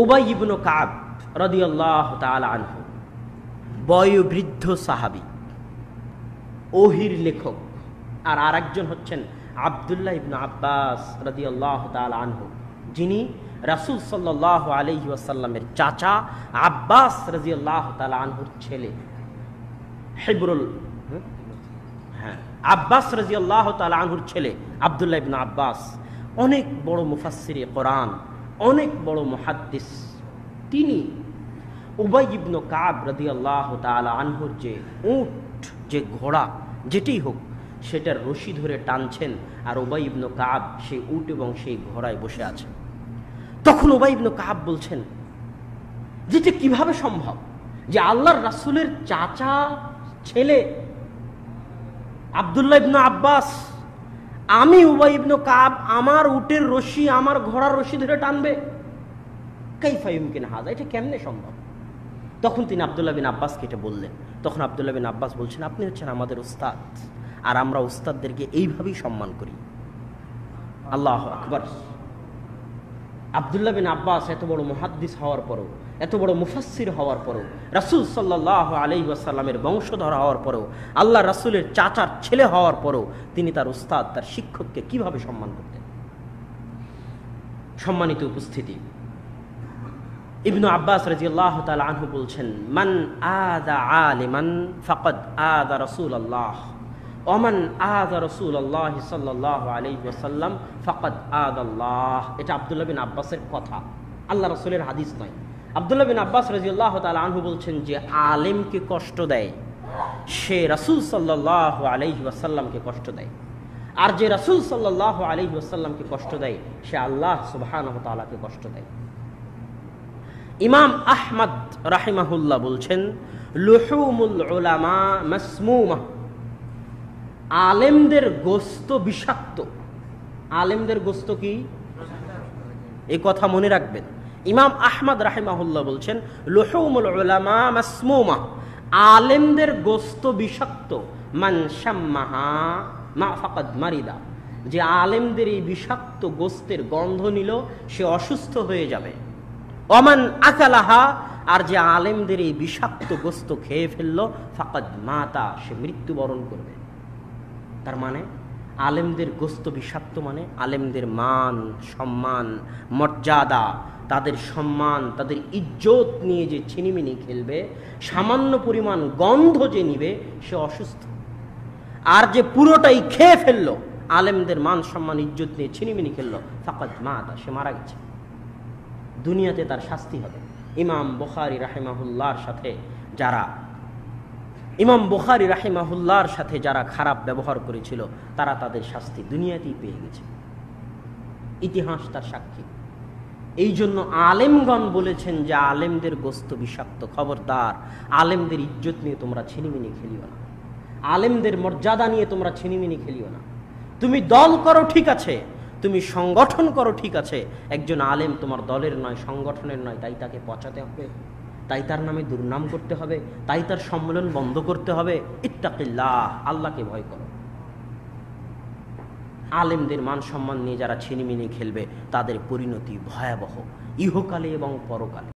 ওবাই ইবনু কাব রদিয়াল্লাহ তাল আনহু বয়োবৃদ্ধ সাহাবি ওহির লেখক আর আরেকজন হচ্ছেন আবদুল্লাহ ইবনু আব্বাস রদিয়াল্লাহ তাল আনহু যিনি রাসুল সাল্লাহ আলহি আসাল্লামের চাচা আব্বাস রাজিয়াল্লাহ তাল আনহুর ছেলে হেবরুল হ্যাঁ আব্বাস রাজিয়াল্লাহ তাল আনহুর ছেলে আবদুল্লাহ ইবন আব্বাস অনেক বড় মুফাসির কোরআন অনেক বড় মহাদ্দিস তিনি উবাইবন কাব রদি আল্লাহ তালা আনহুর যে উঠ যে ঘোড়া যেটি হোক সেটার রশি ধরে টানছেন আর ওবাই ইবনু কাব সেই উট এবং সেই ঘোড়ায় বসে আছেন তখন ওবাই ইবনু কাব বলছেন যেটা কিভাবে সম্ভব যে আল্লাহর রাসুলের চাচা ছেলে আবদুল্লাহ ইবনু আব্বাস আমি উবাই ইবনু কাব আমার উটের রশি আমার ঘোড়ার রশি ধরে টানবে হাজা এটা কেমনে সম্ভব তখন তিনি আবদুল্লাহ বিন আব্বাসকে এটা বললেন তখন আবদুল্লাহ বিন আব্বাস বলছেন আপনি হচ্ছেন আমাদের উস্তাদ আর আমরা উস্তাদদেরকে এইভাবেই সম্মান করি আল্লাহ আকবর আবদুল্লাহ বিন আব্বাস এত বড় মহাদ্দিস হওয়ার পরও এত বড় মুফাসির হওয়ার পরও রাসুল সাল্লাহ আলি আসাল্লামের বংশধর হওয়ার পরও আল্লাহ রাসুলের চাচার ছেলে হওয়ার পরও তিনি তার উস্তাদ তার শিক্ষককে কিভাবে সম্মান করতেন সম্মানিত উপস্থিতি ইবনু আব্বাস রাজি আল্লাহ আনহু বলছেন মান আদা আলিমান ফকদ আদা রসুল আল্লাহ অমান আদা রসুল আল্লাহ সাল্লাহ আলী আসাল্লাম ফকদ আদ আল্লাহ এটা আবদুল্লাহ বিন আব্বাসের কথা আল্লাহ রসুলের হাদিস নয় আবদুল্লাহ বিন আব্বাস রাজিউল্লাহ তাল আনহু বলছেন যে আলেমকে কষ্ট দেয় সে রাসুল সাল্লাহ আলহি আসাল্লামকে কষ্ট দেয় আর যে রাসুল সাল্লাহ আলহি আসাল্লামকে কষ্ট দেয় সে আল্লাহ সুবাহানহ তালাকে কষ্ট দেয় ইমাম আহমদ রাহিমাহুল্লাহ বলছেন লুহুমুল ওলামা মাসমুমা আলেমদের গোস্ত বিষাক্ত আলেমদের গোস্ত কি এ কথা মনে রাখবেন ইমাম আহমদ রাহিমাহুল্লাহ বলছেন লোহমুল আলেমদের গোস্ত বিষাক্ত মানসাম্মাহা মা মারিদা যে আলেমদের এই বিষাক্ত গোস্তের গন্ধ নিল সে অসুস্থ হয়ে যাবে অমান আকালাহা আর যে আলেমদের এই বিষাক্ত গোস্ত খেয়ে ফেললো ফাকাদ মাতা সে মৃত্যুবরণ করবে তার মানে আলেমদের গোস্ত বিষাক্ত মানে আলেমদের মান সম্মান মর্যাদা তাদের সম্মান তাদের ইজ্জত নিয়ে যে ছিনিমিনি খেলবে সামান্য পরিমাণ গন্ধ যে নিবে সে অসুস্থ আর যে পুরোটাই খেয়ে ফেললো আলেমদের মান সম্মান ইজ্জত নিয়ে ছিনিমিনি খেললো ফাকাত মাতা সে মারা গেছে দুনিয়াতে তার শাস্তি হবে ইমাম বখারি রাহেমাহুল্লার সাথে যারা ইমাম বুখারি রাহিমাহুল্লার সাথে যারা খারাপ ব্যবহার করেছিল তারা তাদের শাস্তি দুনিয়াতেই পেয়ে গেছে ইতিহাস তার সাক্ষী এই জন্য আলেমগণ বলেছেন যে আলেমদের গোস্ত বিষাক্ত খবরদার আলেমদের ইজ্জত নিয়ে তোমরা ছিনিমিনি খেলিও না আলেমদের মর্যাদা নিয়ে তোমরা ছিনিমিনি খেলিও না তুমি দল করো ঠিক আছে তুমি সংগঠন করো ঠিক আছে একজন আলেম তোমার দলের নয় সংগঠনের নয় তাই তাকে পচাতে হবে তাই তার নামে দুর্নাম করতে হবে তাই তার সম্মেলন বন্ধ করতে হবে ইত্তাকিল্লাহ আল্লাহকে ভয় করো আলেমদের মান সম্মান নিয়ে যারা ছিনিমিনি খেলবে তাদের পরিণতি ভয়াবহ ইহকালে এবং পরকালে